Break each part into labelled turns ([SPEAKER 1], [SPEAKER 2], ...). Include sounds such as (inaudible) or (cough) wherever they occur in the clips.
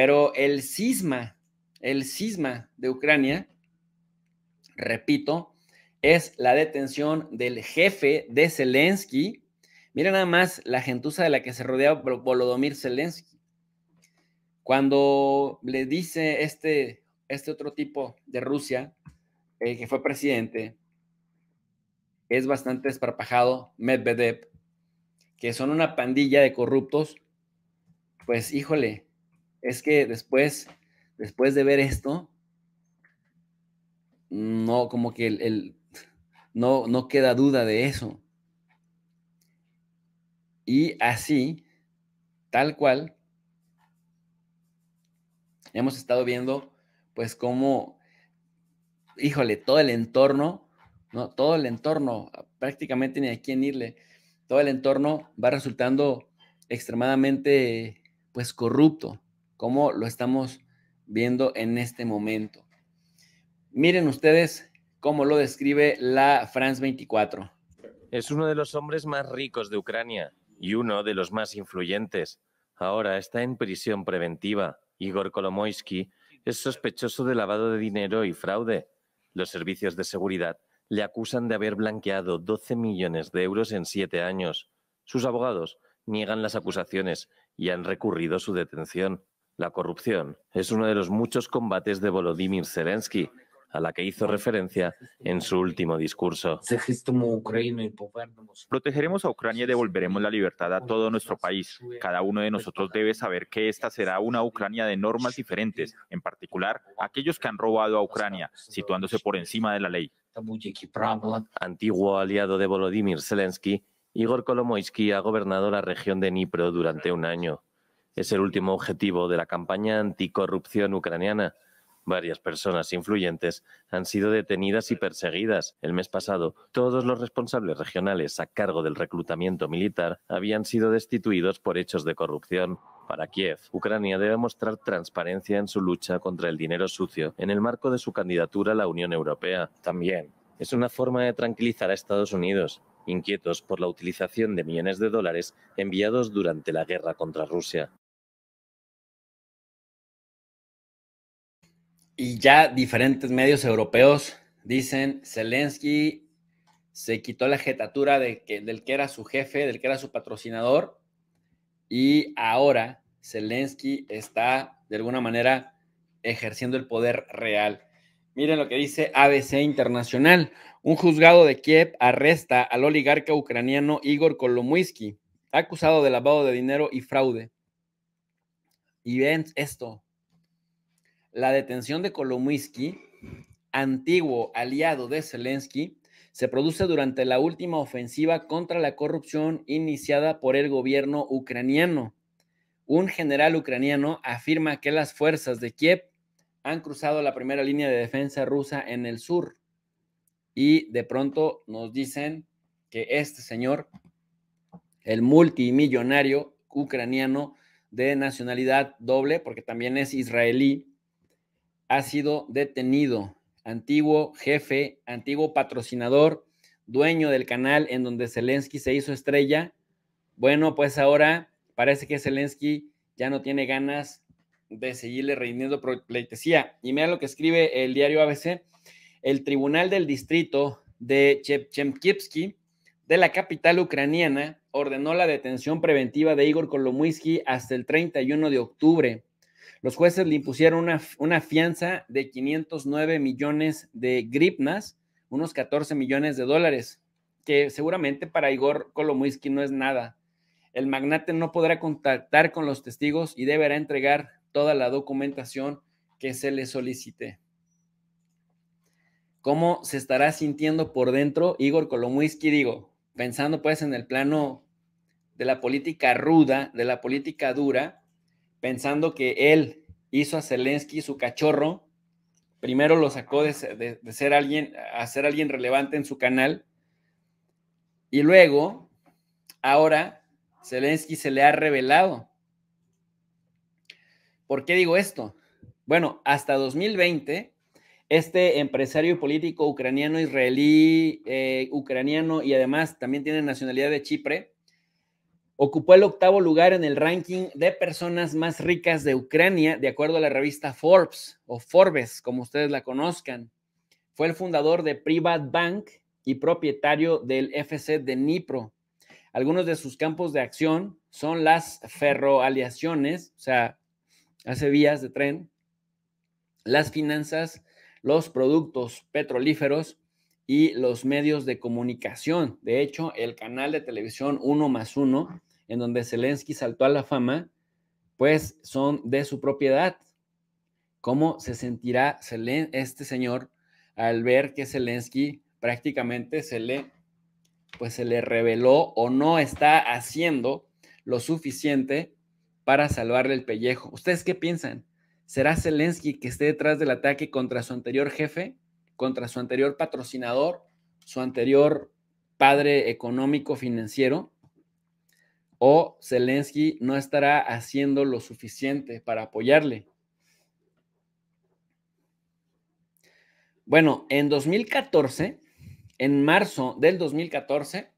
[SPEAKER 1] Pero el sisma, el sisma de Ucrania, repito, es la detención del jefe de Zelensky. Mira nada más la gentuza de la que se rodea Volodomir Zelensky. Cuando le dice este, este otro tipo de Rusia, el eh, que fue presidente, es bastante esparpajado, Medvedev, que son una pandilla de corruptos, pues híjole, es que después, después de ver esto, no, como que no, no queda duda de eso. Y así, tal cual, hemos estado viendo pues cómo, híjole, todo el entorno, ¿no? Todo el entorno, prácticamente ni a quién irle, todo el entorno va resultando extremadamente pues corrupto, como lo estamos viendo en este momento. Miren ustedes cómo lo describe la France 24. Es uno de los
[SPEAKER 2] hombres más ricos de Ucrania y uno de los más influyentes. Ahora está en prisión preventiva. Igor Kolomoisky es sospechoso de lavado de dinero y fraude. Los servicios de seguridad le acusan de haber blanqueado 12 millones de euros en siete años. Sus abogados niegan las acusaciones y han recurrido su detención. La corrupción es uno de los muchos combates de Volodymyr Zelensky, a la que hizo referencia en su último discurso. Protegeremos a Ucrania y devolveremos la libertad a todo nuestro país. Cada uno de nosotros debe saber que esta será una Ucrania de normas diferentes, en particular aquellos que han robado a Ucrania, situándose por encima de la ley. Antiguo aliado de Volodymyr Zelensky, Igor Kolomoisky ha gobernado la región de Dnipro durante un año es el último objetivo de la campaña anticorrupción ucraniana. Varias personas influyentes han sido detenidas y perseguidas. El mes pasado, todos los responsables regionales a cargo del reclutamiento militar habían sido destituidos por hechos de corrupción. Para Kiev, Ucrania debe mostrar transparencia en su lucha contra el dinero sucio en el marco de su candidatura a la Unión Europea. También es una forma de tranquilizar a Estados Unidos, inquietos por la utilización de millones de dólares enviados durante la guerra contra Rusia.
[SPEAKER 1] Y ya diferentes medios europeos dicen, Zelensky se quitó la jetatura de que, del que era su jefe, del que era su patrocinador, y ahora Zelensky está de alguna manera ejerciendo el poder real. Miren lo que dice ABC Internacional. Un juzgado de Kiev arresta al oligarca ucraniano Igor Kolomuisky, acusado de lavado de dinero y fraude. Y ven esto, la detención de Kolomuisky, antiguo aliado de Zelensky, se produce durante la última ofensiva contra la corrupción iniciada por el gobierno ucraniano. Un general ucraniano afirma que las fuerzas de Kiev han cruzado la primera línea de defensa rusa en el sur. Y de pronto nos dicen que este señor, el multimillonario ucraniano de nacionalidad doble, porque también es israelí, ha sido detenido, antiguo jefe, antiguo patrocinador, dueño del canal en donde Zelensky se hizo estrella. Bueno, pues ahora parece que Zelensky ya no tiene ganas de seguirle rindiendo pleitesía. Y mira lo que escribe el diario ABC. El Tribunal del Distrito de Chemkivsky de la capital ucraniana ordenó la detención preventiva de Igor Kolomuisky hasta el 31 de octubre los jueces le impusieron una, una fianza de 509 millones de gripnas, unos 14 millones de dólares, que seguramente para Igor Kolomuisky no es nada. El magnate no podrá contactar con los testigos y deberá entregar toda la documentación que se le solicite. ¿Cómo se estará sintiendo por dentro Igor Kolomuisky? Digo, pensando pues en el plano de la política ruda, de la política dura, pensando que él hizo a Zelensky su cachorro, primero lo sacó de, ser alguien, a alguien relevante en su canal, y luego, ahora, Zelensky se le ha revelado. ¿Por qué digo esto? Bueno, hasta 2020, este empresario político ucraniano, israelí, eh, ucraniano y además también tiene nacionalidad de Chipre, ocupó el octavo lugar en el ranking de personas más ricas de Ucrania, de acuerdo a la revista Forbes o Forbes, como ustedes la conozcan. Fue el fundador de Privat Bank y propietario del FC de Nipro. Algunos de sus campos de acción son las ferroaliaciones, o sea, hace vías de tren, las finanzas, los productos petrolíferos y los medios de comunicación. De hecho, el canal de televisión 1 más 1 en donde Zelensky saltó a la fama, pues son de su propiedad. ¿Cómo se sentirá este señor al ver que Zelensky prácticamente se le, pues se le reveló o no está haciendo lo suficiente para salvarle el pellejo? ¿Ustedes qué piensan? ¿Será Zelensky que esté detrás del ataque contra su anterior jefe, contra su anterior patrocinador, su anterior padre económico financiero? o Zelensky no estará haciendo lo suficiente para apoyarle. Bueno, en 2014, en marzo del 2014,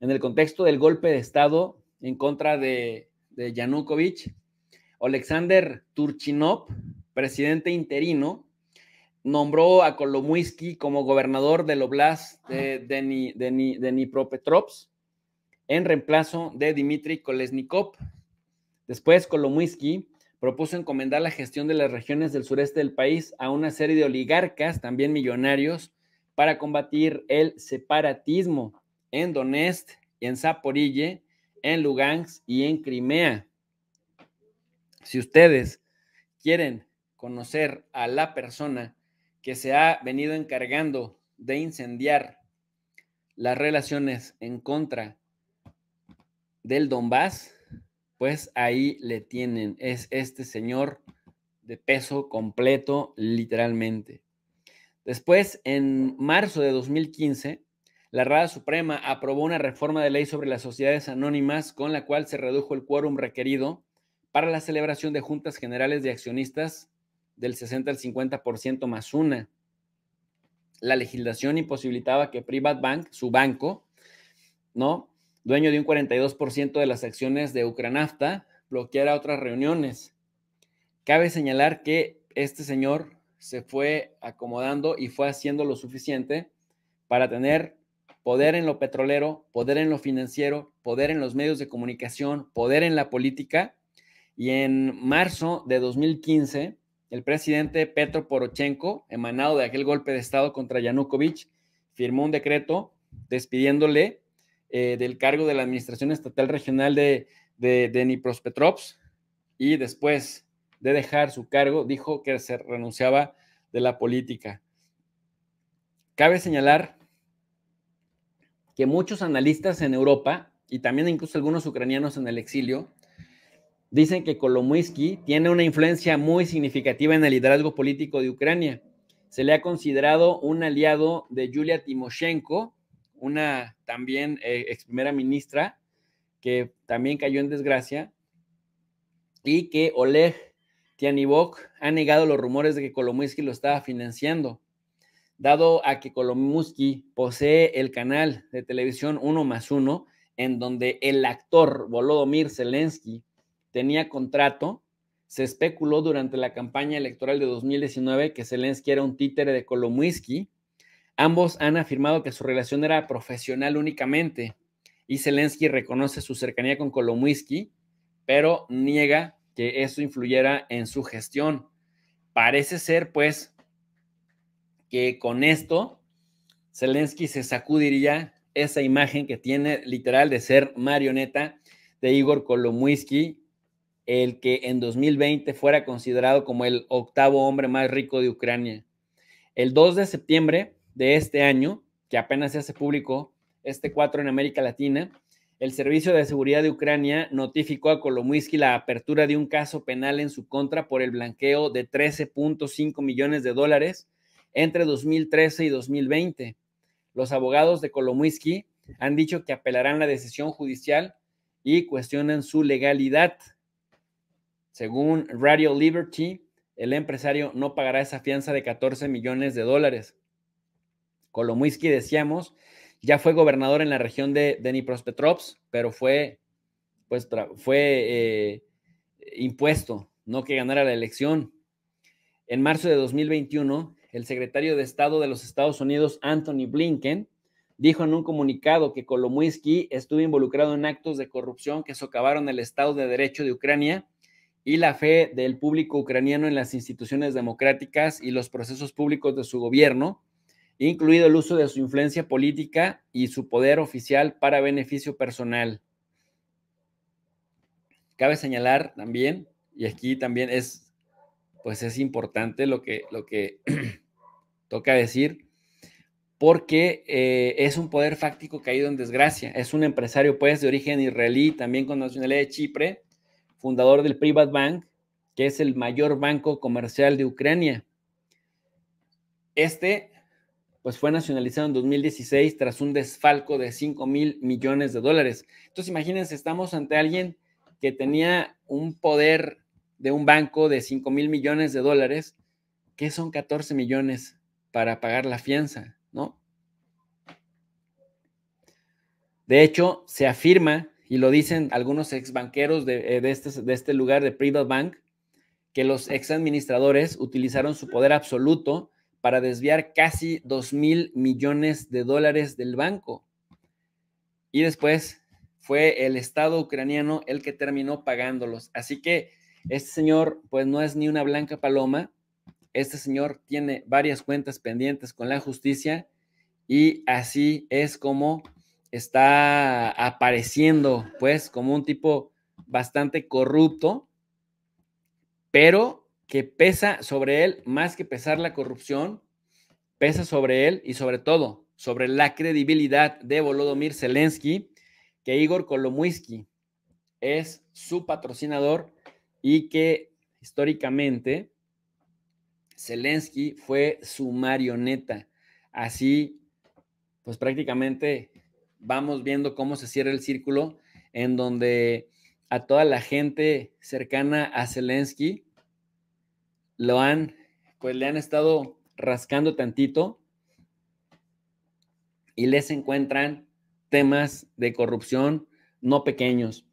[SPEAKER 1] en el contexto del golpe de Estado en contra de, Yanukovych, Alexander Turchinov, presidente interino, nombró a Kolomuisky como gobernador del Oblast de, de, de Dnipropetrovsk en reemplazo de Dimitri Kolesnikov. Después, Kolomuisky propuso encomendar la gestión de las regiones del sureste del país a una serie de oligarcas, también millonarios, para combatir el separatismo en Donetsk y en Zaporille, en Lugansk y en Crimea. Si ustedes quieren conocer a la persona que se ha venido encargando de incendiar las relaciones en contra del Donbass, pues ahí le tienen. Es este señor de peso completo, literalmente. Después, en marzo de 2015, la Rada Suprema aprobó una reforma de ley sobre las sociedades anónimas con la cual se redujo el quórum requerido para la celebración de juntas generales de accionistas del 60 al 50% más una. La legislación imposibilitaba que PrivatBank, Bank, su banco, ¿no? dueño de un 42% de las acciones de Ucranafta, bloqueara otras reuniones. Cabe señalar que este señor se fue acomodando y fue haciendo lo suficiente para tener poder en lo petrolero, poder en lo financiero, poder en los medios de comunicación, poder en la política. Y en marzo de 2015, el presidente Petro Porochenko, emanado de aquel golpe de Estado contra Yanukovych, firmó un decreto despidiéndole eh, del cargo de la Administración Estatal Regional de, de, de y después de dejar su cargo dijo que se renunciaba de la política. Cabe señalar que muchos analistas en Europa y también incluso algunos ucranianos en el exilio dicen que Kolomoisky tiene una influencia muy significativa en el liderazgo político de Ucrania. Se le ha considerado un aliado de Yulia Timoshenko, una también eh, ex primera ministra que también cayó en desgracia y que Oleg Tianibok ha negado los rumores de que Kolomunsky lo estaba financiando, dado a que Kolomuski posee el canal de televisión Uno más Uno, en donde el actor Volodomir Zelensky tenía contrato. Se especuló durante la campaña electoral de 2019 que Zelensky era un títere de Kolomunsky, Ambos han afirmado que su relación era profesional únicamente y Zelensky reconoce su cercanía con Kolomuisky, pero niega que eso influyera en su gestión. Parece ser, pues, que con esto Zelensky se sacudiría esa imagen que tiene literal de ser marioneta de Igor Kolomuisky, el que en 2020 fuera considerado como el octavo hombre más rico de Ucrania. El 2 de septiembre, de este año, que apenas se hace público, este 4 en América Latina, el Servicio de Seguridad de Ucrania notificó a Kolomuisky la apertura de un caso penal en su contra por el blanqueo de 13.5 millones de dólares entre 2013 y 2020. Los abogados de Kolomuisky han dicho que apelarán la decisión judicial y cuestionan su legalidad. Según Radio Liberty, el empresario no pagará esa fianza de 14 millones de dólares. Kolomuisky, decíamos, ya fue gobernador en la región de Dnipropetrovsk, pero fue, pues, fue eh, impuesto, no que ganara la elección. En marzo de 2021, el secretario de Estado de los Estados Unidos, Anthony Blinken, dijo en un comunicado que Kolomuisky estuvo involucrado en actos de corrupción que socavaron el Estado de Derecho de Ucrania y la fe del público ucraniano en las instituciones democráticas y los procesos públicos de su gobierno, incluido el uso de su influencia política y su poder oficial para beneficio personal. Cabe señalar también, y aquí también es, pues es importante lo que, lo que (clears throat) toca decir, porque eh, es un poder fáctico caído en desgracia. Es un empresario, pues, de origen israelí, también con nacionalidad de Chipre, fundador del Privat Bank, que es el mayor banco comercial de Ucrania. Este pues fue nacionalizado en 2016 tras un desfalco de 5 mil millones de dólares. Entonces, imagínense, estamos ante alguien que tenía un poder de un banco de 5 mil millones de dólares, que son 14 millones para pagar la fianza, ¿no? De hecho, se afirma, y lo dicen algunos ex banqueros eh, de, este, de este lugar, de Private Bank, que los ex administradores utilizaron su poder absoluto para desviar casi 2 mil millones de dólares del banco. Y después fue el Estado ucraniano el que terminó pagándolos. Así que este señor, pues no es ni una blanca paloma. Este señor tiene varias cuentas pendientes con la justicia y así es como está apareciendo, pues, como un tipo bastante corrupto, pero que pesa sobre él más que pesar la corrupción, pesa sobre él y sobre todo sobre la credibilidad de Volodymyr Zelensky, que Igor Kolomuisky es su patrocinador y que históricamente Zelensky fue su marioneta. Así, pues prácticamente vamos viendo cómo se cierra el círculo en donde a toda la gente cercana a Zelensky lo han, pues le han estado rascando tantito y les encuentran temas de corrupción no pequeños.